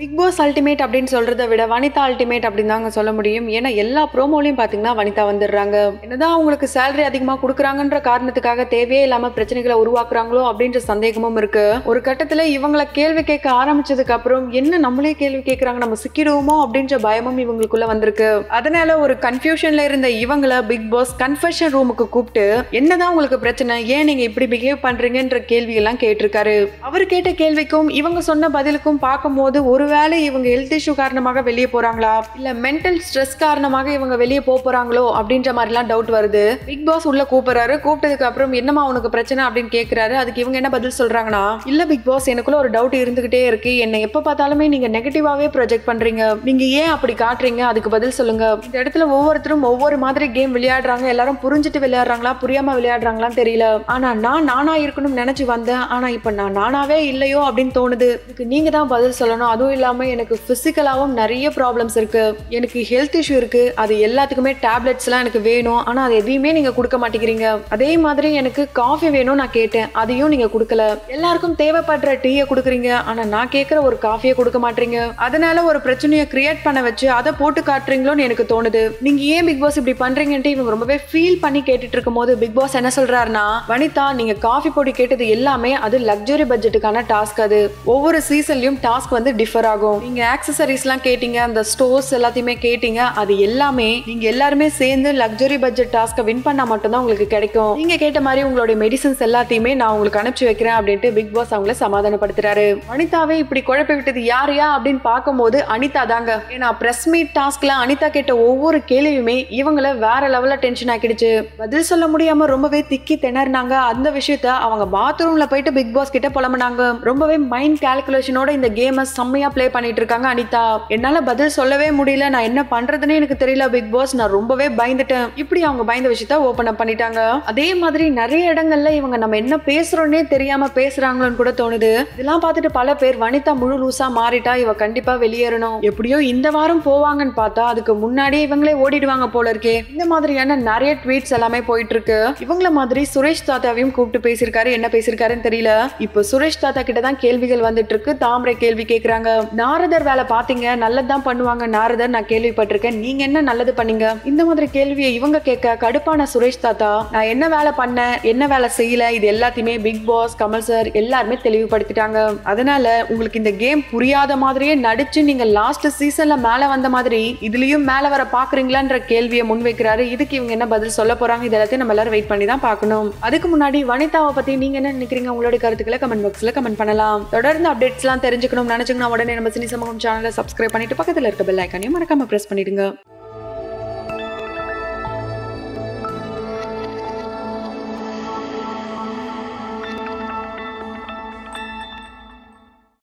big pass ultimate அப்படின்னு சொல்றதை விட வனிதா அல்டிமேட் அப்படின்னு தாங்க சொல்ல முடியும் ஏன்னா எல்லா ப்ரோமோலையும் பாத்தீங்கன்னா வனிதா வந்துடுறாங்க என்னதான் அவங்களுக்கு சேலரி அதிகமா கொடுக்குறாங்கன்ற காரணத்துக்காக தேவையே இல்லாம பிரச்சனைகளை உருவாக்குறாங்களோ அப்படின்ற சந்தேகமும் இருக்கு ஒரு கட்டத்துல இவங்களை கேள்வி கேட்க ஆரம்பிச்சதுக்கு அப்புறம் என்ன நம்மளே கேள்வி கேட்கறாங்க நம்ம சிக்கிடுவோமோ அப்படின்ற பயமும் இவங்களுக்குள்ள வந்திருக்கு அதனால ஒரு கன்ஃபியூஷன்ல இருந்த இவங்களை பிக் பாஸ் கன்ஃபெஷன் ரூமுக்கு கூப்பிட்டு என்னதான் உங்களுக்கு பிரச்சனை ஏன் நீங்க இப்படி பிஹேவ் பண்றீங்கன்ற கேள்வி எல்லாம் கேட்டிருக்காரு அவர் கேட்ட கேள்விக்கும் இவங்க சொன்ன பதிலுக்கும் பார்க்கும்போது ஒரு ஒருவேளை இவங்க ஹெல்த் இஷ்யூ காரணமாக வெளியே போகிறாங்களா இல்லை மென்டல் ஸ்ட்ரெஸ் காரணமாக இவங்க வெளியே போக போகிறாங்களோ அப்படின்ற மாதிரிலாம் டவுட் வருது பிக் பாஸ் உள்ள கூப்பிடுறாரு கூப்பிட்டதுக்கு அப்புறம் என்னம்மா உனக்கு பிரச்சனை அப்படின்னு கேக்குறாரு அதுக்கு இவங்க என்ன பதில் சொல்கிறாங்கன்னா இல்லை பிக் பாஸ் எனக்குள்ள ஒரு டவுட் இருந்துகிட்டே இருக்கு என்னை எப்போ பார்த்தாலுமே நீங்கள் நெகட்டிவாவே ப்ரொஜெக்ட் பண்ணுறீங்க நீங்கள் ஏன் அப்படி காட்டுறீங்க அதுக்கு பதில் சொல்லுங்க இந்த இடத்துல ஒவ்வொருத்தரும் ஒவ்வொரு மாதிரி கேம் விளையாடுறாங்க எல்லாரும் புரிஞ்சுட்டு விளையாடுறாங்களா புரியாம விளையாடுறாங்களான்னு தெரியல ஆனா நான் நானா இருக்கணும்னு நினைச்சு வந்தேன் ஆனா இப்ப நான் நானாவே இல்லையோ அப்படின்னு தோணுது நீங்க தான் பதில் சொல்லணும் அதுவும் மட்டும் இல்லாமல் எனக்கு ஃபிசிக்கலாகவும் நிறைய ப்ராப்ளம்ஸ் இருக்குது எனக்கு ஹெல்த் இஷ்யூ இருக்குது அது எல்லாத்துக்குமே டேப்லெட்ஸ்லாம் எனக்கு வேணும் ஆனால் அது எதையுமே நீங்கள் கொடுக்க மாட்டேங்கிறீங்க அதே மாதிரி எனக்கு காஃபி வேணும் நான் கேட்டேன் அதையும் நீங்கள் கொடுக்கல எல்லாருக்கும் தேவைப்படுற டீயை கொடுக்குறீங்க ஆனால் நான் கேட்குற ஒரு காஃபியை கொடுக்க மாட்டீங்க அதனால ஒரு பிரச்சனையை கிரியேட் பண்ண வச்சு அதை போட்டு காட்டுறீங்களோன்னு எனக்கு தோணுது நீங்கள் ஏன் பிக் பாஸ் இப்படி பண்ணுறீங்கன்ட்டு இவங்க ரொம்பவே ஃபீல் பண்ணி கேட்டுட்டு இருக்கும்போது பிக் பாஸ் என்ன சொல்கிறாருன்னா வனிதா நீங்கள் காஃபி பொடி கேட்டது எல்லாமே அது லக்ஸரி பட்ஜெட்டுக்கான டாஸ்க் அது ஒவ்வொரு சீசன்லையும் டாஸ்க் வந்து டிஃபர் கவர் ஆகும் நீங்க ஆக்சசரிஸ்லாம் கேட்டீங்க அந்த ஸ்டோர்ஸ் எல்லாத்தையுமே கேட்டீங்க அது எல்லாமே நீங்க எல்லாருமே சேர்ந்து லக்ஸரி பட்ஜெட் டாஸ்க்கை வின் பண்ணா மட்டும்தான் உங்களுக்கு கிடைக்கும் நீங்க கேட்ட மாதிரி உங்களுடைய மெடிசன்ஸ் எல்லாத்தையுமே நான் உங்களுக்கு அனுப்பிச்சு வைக்கிறேன் அப்படின்ட்டு பிக் பாஸ் அவங்கள சமாதானப்படுத்துறாரு அனிதாவே இப்படி குழப்பி விட்டது யார் யா அப்படின்னு பார்க்கும்போது அனிதா தாங்க ஏன்னா பிரஸ் மீட் டாஸ்க்ல அனிதா கேட்ட ஒவ்வொரு கேள்வியுமே இவங்கள வேற லெவல்ல டென்ஷன் ஆக்கிடுச்சு பதில் சொல்ல முடியாம ரொம்பவே திக்கி திணறினாங்க அந்த விஷயத்த அவங்க பாத்ரூம்ல போயிட்டு பிக் பாஸ் கிட்ட புலம்புனாங்க ரொம்பவே மைண்ட் கால்குலேஷனோட இந்த கேமை செம்மையா ப்ளே பண்ணிட்டு இருக்காங்க அனிதா என்னால பதில் சொல்லவே முடியல நான் என்ன பண்றதுன்னு எனக்கு தெரியல பிக் பாஸ் நான் ரொம்பவே பயந்துட்டேன் இப்படி அவங்க பயந்த விஷயத்த ஓபன் அப் பண்ணிட்டாங்க அதே மாதிரி நிறைய இடங்கள்ல இவங்க நம்ம என்ன பேசுறோன்னே தெரியாம பேசுறாங்களோன்னு கூட தோணுது இதெல்லாம் பார்த்துட்டு பல பேர் வனிதா முழு லூசா மாறிட்டா இவ கண்டிப்பா வெளியேறணும் எப்படியோ இந்த வாரம் போவாங்கன்னு பார்த்தா அதுக்கு முன்னாடியே இவங்களே ஓடிடுவாங்க போல இருக்கே இந்த மாதிரியான நிறைய ட்வீட்ஸ் எல்லாமே போயிட்டு இருக்கு இவங்கள மாதிரி சுரேஷ் தாத்தாவையும் கூப்பிட்டு பேசியிருக்காரு என்ன பேசியிருக்காருன்னு தெரியல இப்போ சுரேஷ் தாத்தா கிட்ட தான் கேள்விகள் வந்துட்டு இருக்கு தாமரை கேள்வி கேட்கறாங்க நாரதர் வேலை பார்த்தீங்க நல்லதுதான் பண்ணுவாங்க நாரதர் நான் கேள்விப்பட்டிருக்கேன் நீங்க என்ன நல்லது பண்ணீங்க இந்த மாதிரி கேள்வியை இவங்க கேட்க கடுப்பான சுரேஷ் தாத்தா நான் என்ன வேலை பண்ண என்ன வேலை செய்யல இது எல்லாத்தையுமே பிக் பாஸ் கமல் சார் எல்லாருமே தெளிவுபடுத்திட்டாங்க அதனால உங்களுக்கு இந்த கேம் புரியாத மாதிரியே நடிச்சு நீங்க லாஸ்ட் சீசன்ல மேல வந்த மாதிரி இதுலயும் மேல வர பாக்குறீங்களான்ற கேள்வியை முன்வைக்கிறாரு இதுக்கு இவங்க என்ன பதில் சொல்ல போறாங்க இது எல்லாத்தையும் நம்ம எல்லாரும் வெயிட் பண்ணி தான் பார்க்கணும் அதுக்கு முன்னாடி வனிதாவை பத்தி நீங்க என்ன நினைக்கிறீங்க உங்களோட கருத்துக்களை கமெண்ட் பாக்ஸ்ல கமெண்ட் பண்ணலாம் தொடர்ந்து அப்டேட்ஸ் எல்லாம் தெரிஞ்சுக்கணும் நினைச்சுக்கணும் உடனே நம்ம சினி சமூகம் சேனலை சப்ஸ்கிரைப் பண்ணிட்டு பக்கத்தில் இருக்க பெல் ஐக்கானையும் மறக்காம ப்ரெஸ் பண்ணிடுங்க